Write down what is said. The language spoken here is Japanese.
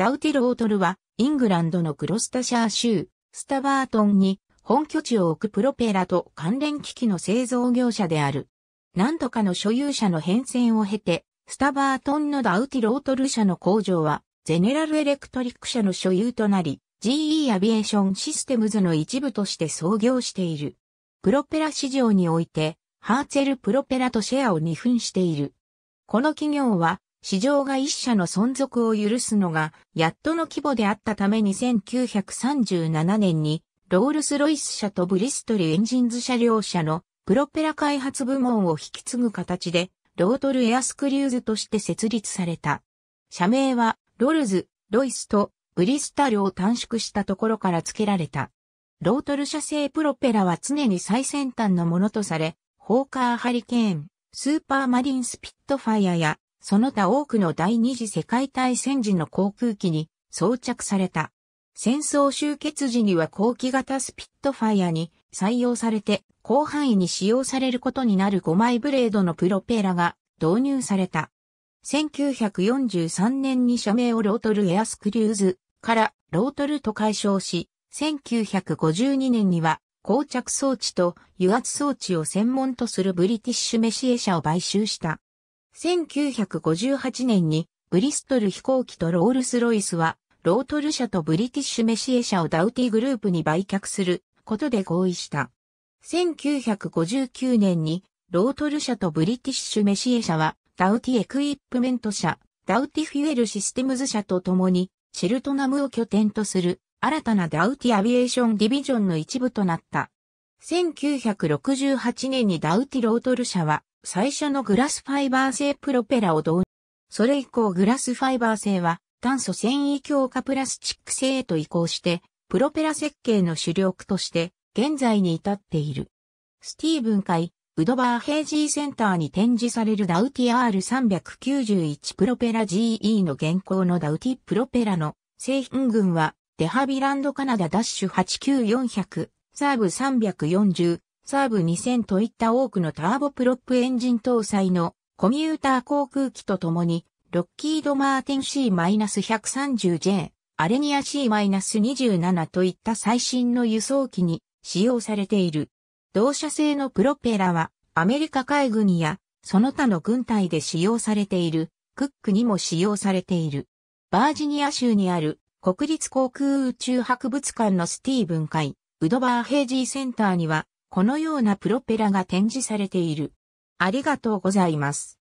ダウティル・オートルは、イングランドのクロスタシャー州、スタバートンに本拠地を置くプロペラと関連機器の製造業者である。何度かの所有者の変遷を経て、スタバートンのダウティル・オートル社の工場は、ゼネラル・エレクトリック社の所有となり、GE アビエーションシステムズの一部として創業している。プロペラ市場において、ハーツェルプロペラとシェアを二分している。この企業は、市場が一社の存続を許すのが、やっとの規模であったために1937年に、ロールス・ロイス社とブリストル・エンジンズ社両社のプロペラ開発部門を引き継ぐ形で、ロートル・エアスクリューズとして設立された。社名は、ロルズ、ロイスとブリスタルを短縮したところから付けられた。ロートル社製プロペラは常に最先端のものとされ、ホーカーハリケーン、スーパーマリンスピットファイアやその他多くの第二次世界大戦時の航空機に装着された。戦争終結時には後期型スピットファイアに採用されて広範囲に使用されることになる5枚ブレードのプロペラが導入された。1943年に社名をロートルエアスクリューズからロートルと解消し、1952年には膠着装置と油圧装置を専門とするブリティッシュメシエ社を買収した。1958年にブリストル飛行機とロールスロイスは、ロートル社とブリティッシュメシエ社をダウティグループに売却することで合意した。1959年に、ロートル社とブリティッシュメシエ社は、ダウティエクイップメント社、ダウティフュエルシステムズ社と共に、シェルトナムを拠点とする、新たなダウティアビエーションディビジョンの一部となった。1968年にダウティロートル社は、最初のグラスファイバー製プロペラを導入。それ以降グラスファイバー製は炭素繊維強化プラスチック製へと移行して、プロペラ設計の主力として現在に至っている。スティーブン会、ウドバーヘイジーセンターに展示されるダウティ R391 プロペラ GE の現行のダウティプロペラの製品群はデハビランドカナダダッシュ89400、サーブ340、サーブ2000といった多くのターボプロップエンジン搭載のコミューター航空機とともに、ロッキード・マーティン C-130J、アレニア C-27 といった最新の輸送機に使用されている。同社製のプロペラはアメリカ海軍やその他の軍隊で使用されているクックにも使用されている。バージニア州にある国立航空宇宙博物館のスティーブン会ウドバーヘイジーセンターにはこのようなプロペラが展示されている。ありがとうございます。